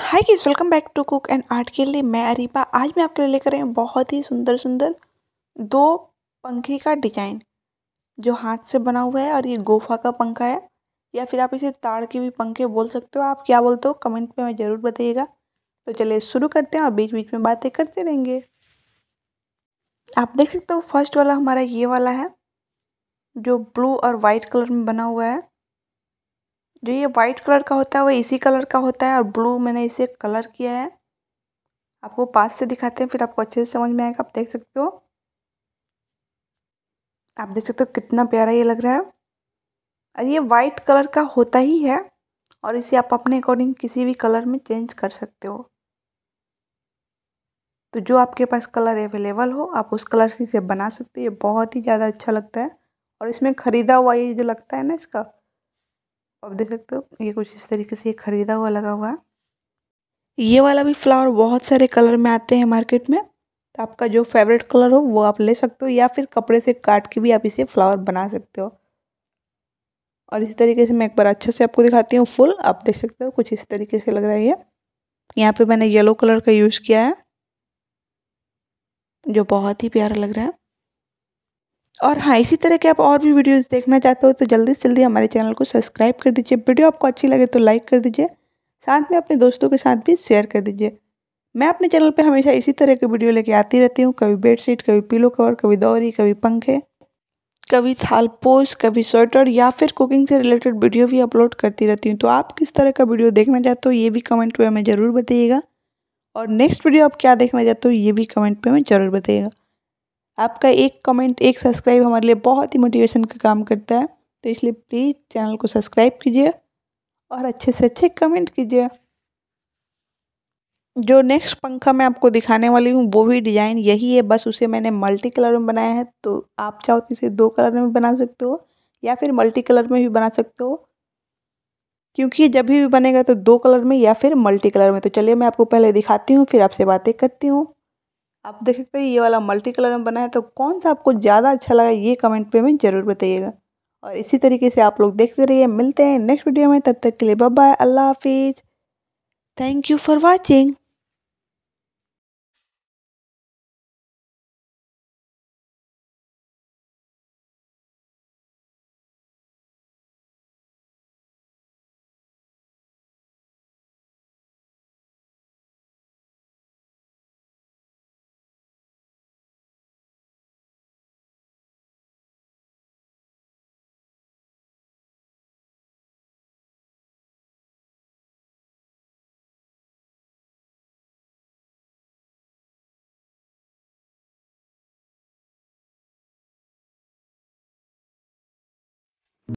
हाय किस welcome back to cook and art के लिए मैं अरीबा आज मैं आपके लिए लेकर आई हूँ बहुत ही सुंदर सुंदर दो पंखे का डिजाइन जो हाथ से बना हुआ है और ये गोफा का पंखा है या फिर आप इसे ताड़ के भी पंखे बोल सकते हो आप क्या बोलते हो कमेंट में मैं ज़रूर बताइएगा तो चलिए शुरू करते हैं और बीच बीच में बातें करते रहेंगे आप देख सकते हो फर्स्ट वाला हमारा ये वाला है जो ब्लू और वाइट कलर में बना हुआ है जो ये वाइट कलर का होता है वो इसी कलर का होता है और ब्लू मैंने इसे कलर किया है आपको पास से दिखाते हैं फिर आपको अच्छे से समझ में आएगा आप देख सकते हो आप देख सकते हो कितना प्यारा ये लग रहा है और ये वाइट कलर का होता ही है और इसे आप अपने अकॉर्डिंग किसी भी कलर में चेंज कर सकते हो तो जो आपके पास कलर अवेलेबल हो आप उस कलर से इसे बना सकते हो ये बहुत ही ज़्यादा अच्छा लगता है और इसमें ख़रीदा हुआ ये जो लगता है ना इसका आप देख सकते हो ये कुछ इस तरीके से ये ख़रीदा हुआ लगा हुआ है ये वाला भी फ्लावर बहुत सारे कलर में आते हैं मार्केट में तो आपका जो फेवरेट कलर हो वो आप ले सकते हो या फिर कपड़े से काट के भी आप इसे फ्लावर बना सकते हो और इसी तरीके से मैं एक बार अच्छे से आपको दिखाती हूँ फुल आप देख सकते हो कुछ इस तरीके से लग रहा है ये यहाँ पे मैंने येलो कलर का यूज़ किया है जो बहुत ही प्यारा लग रहा है और हाँ इसी तरह के आप और भी वीडियोस देखना चाहते हो तो जल्दी से जल्दी हमारे चैनल को सब्सक्राइब कर दीजिए वीडियो आपको अच्छी लगे तो लाइक कर दीजिए साथ में अपने दोस्तों के साथ भी शेयर कर दीजिए मैं अपने चैनल पे हमेशा इसी तरह के वीडियो लेके आती रहती हूँ कभी बेडशीट कभी पीलो कवर कभी दौरी कभी पंखे कभी थाल पोज कभी स्वेटर या फिर कुकिंग से रिलेटेड वीडियो भी अपलोड करती रहती हूँ तो आप किस तरह का वीडियो देखना चाहते हो ये भी कमेंट पे हमें ज़रूर बताइएगा और नेक्स्ट वीडियो आप क्या देखना चाहते हो ये भी कमेंट पे हमें ज़रूर बताइएगा आपका एक कमेंट एक सब्सक्राइब हमारे लिए बहुत ही मोटिवेशन का काम करता है तो इसलिए प्लीज़ चैनल को सब्सक्राइब कीजिए और अच्छे से अच्छे कमेंट कीजिए जो नेक्स्ट पंखा मैं आपको दिखाने वाली हूँ वो भी डिज़ाइन यही है बस उसे मैंने मल्टी कलर में बनाया है तो आप चाहो तो इसे दो कलर में भी बना सकते हो या फिर मल्टी कलर में भी बना सकते हो क्योंकि जब भी बनेगा तो दो कलर में या फिर मल्टी कलर में तो चलिए मैं आपको पहले दिखाती हूँ फिर आपसे बातें करती हूँ आप देख सकते हैं ये वाला मल्टी कलर में बना है तो कौन सा आपको ज़्यादा अच्छा लगा ये कमेंट पे में ज़रूर बताइएगा और इसी तरीके से आप लोग देखते रहिए मिलते हैं नेक्स्ट वीडियो में तब तक के लिए बाय अल्लाह हाफिज़ थैंक यू फॉर वॉचिंग